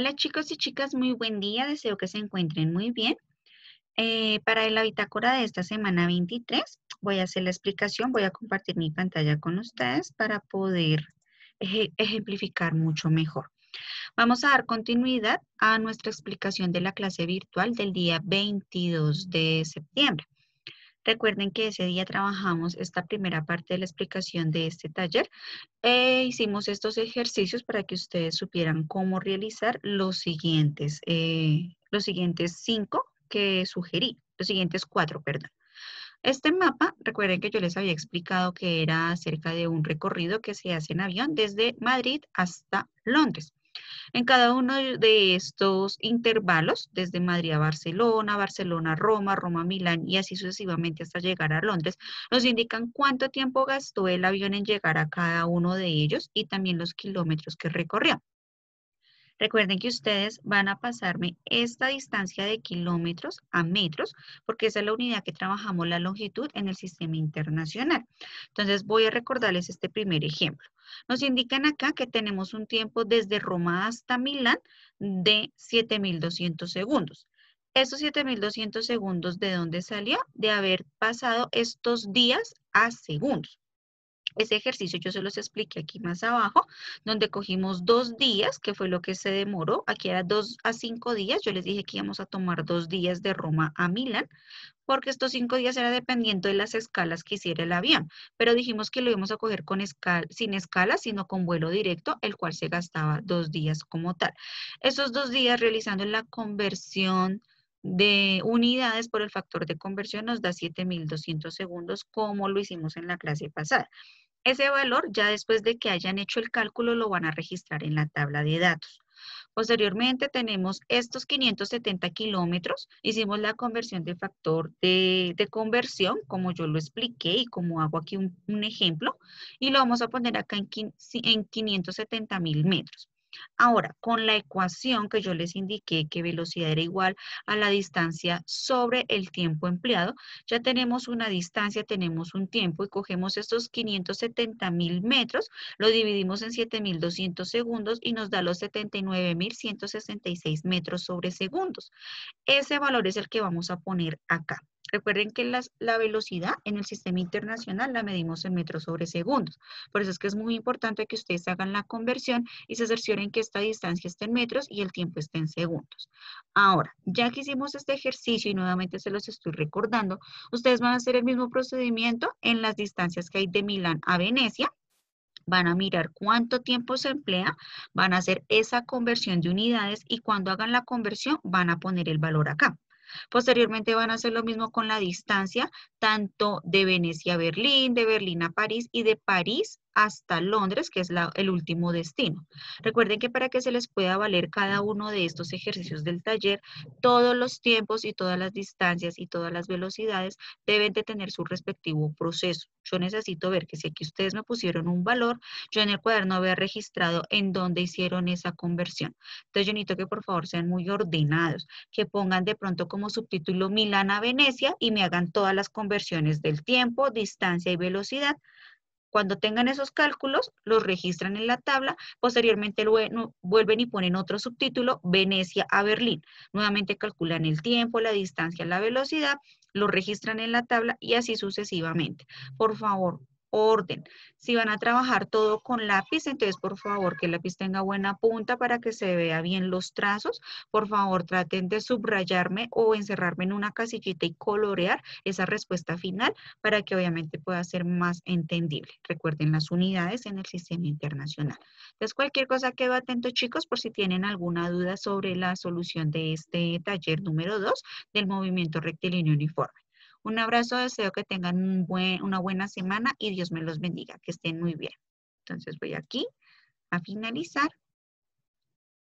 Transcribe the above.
Hola chicos y chicas, muy buen día, deseo que se encuentren muy bien. Eh, para la bitácora de esta semana 23 voy a hacer la explicación, voy a compartir mi pantalla con ustedes para poder ejemplificar mucho mejor. Vamos a dar continuidad a nuestra explicación de la clase virtual del día 22 de septiembre. Recuerden que ese día trabajamos esta primera parte de la explicación de este taller e hicimos estos ejercicios para que ustedes supieran cómo realizar los siguientes, eh, los siguientes cinco que sugerí, los siguientes cuatro, perdón. Este mapa, recuerden que yo les había explicado que era acerca de un recorrido que se hace en avión desde Madrid hasta Londres. En cada uno de estos intervalos, desde Madrid a Barcelona, Barcelona a Roma, Roma a Milán y así sucesivamente hasta llegar a Londres, nos indican cuánto tiempo gastó el avión en llegar a cada uno de ellos y también los kilómetros que recorrió. Recuerden que ustedes van a pasarme esta distancia de kilómetros a metros, porque esa es la unidad que trabajamos la longitud en el sistema internacional. Entonces voy a recordarles este primer ejemplo. Nos indican acá que tenemos un tiempo desde Roma hasta Milán de 7200 segundos. Esos 7200 segundos, ¿de dónde salió? De haber pasado estos días a segundos. Ese ejercicio yo se los expliqué aquí más abajo, donde cogimos dos días, que fue lo que se demoró. Aquí era dos a cinco días. Yo les dije que íbamos a tomar dos días de Roma a Milán, porque estos cinco días era dependiendo de las escalas que hiciera el avión. Pero dijimos que lo íbamos a coger con sin escalas, sino con vuelo directo, el cual se gastaba dos días como tal. Esos dos días realizando la conversión de unidades por el factor de conversión nos da 7.200 segundos como lo hicimos en la clase pasada. Ese valor ya después de que hayan hecho el cálculo lo van a registrar en la tabla de datos. Posteriormente tenemos estos 570 kilómetros, hicimos la conversión de factor de, conversión, como yo lo expliqué y como hago aquí un, ejemplo, y lo vamos a poner acá en, en 570 mil metros. Ahora, con la ecuación que yo les indiqué que velocidad era igual a la distancia sobre el tiempo empleado, ya tenemos una distancia, tenemos un tiempo y cogemos estos 570,000 mil metros, lo dividimos en 7200 segundos y nos da los 79,166 metros sobre segundos. Ese valor es el que vamos a poner acá. Recuerden que la velocidad en el sistema internacional la medimos en metros sobre segundos. Por eso es que es muy importante que ustedes hagan la conversión y se cercioren que esta distancia esté en metros y el tiempo esté en segundos. Ahora, ya que hicimos este ejercicio y nuevamente se los estoy recordando, ustedes van a hacer el mismo procedimiento en las distancias que hay de Milán a Venecia van a mirar cuánto tiempo se emplea, van a hacer esa conversión de unidades y cuando hagan la conversión van a poner el valor acá. Posteriormente van a hacer lo mismo con la distancia, tanto de Venecia a Berlín, de Berlín a París y de París hasta Londres, que es el último destino. Recuerden que para que se les pueda valer cada uno de estos ejercicios del taller, todos los tiempos y todas las distancias y todas las velocidades deben de tener su respectivo proceso. Yo necesito ver que si aquí ustedes me pusieron un valor, yo en el cuaderno había registrado en dónde hicieron esa conversión. Entonces yo necesito que por favor sean muy ordenados, que pongan de pronto como subtítulo Milán a Venecia y me hagan todas las conversiones del tiempo, distancia y velocidad cuando tengan esos cálculos, los registran en la tabla, posteriormente vuelven y ponen otro subtítulo, Venecia a Berlín. Nuevamente calculan el tiempo, la distancia, la velocidad, lo registran en la tabla y así sucesivamente. Por favor, orden. Si van a trabajar todo con lápiz, entonces por favor que el lápiz tenga buena punta para que se vea bien los trazos. Por favor traten de subrayarme o encerrarme en una casillita y colorear esa respuesta final para que obviamente pueda ser más entendible. Recuerden las unidades en el sistema internacional. Entonces cualquier cosa quedo atento chicos por si tienen alguna duda sobre la solución de este taller número 2 del movimiento rectilíneo uniforme. Un abrazo, deseo que tengan una buena semana y Dios me los bendiga, que estén muy bien. Entonces voy aquí a finalizar.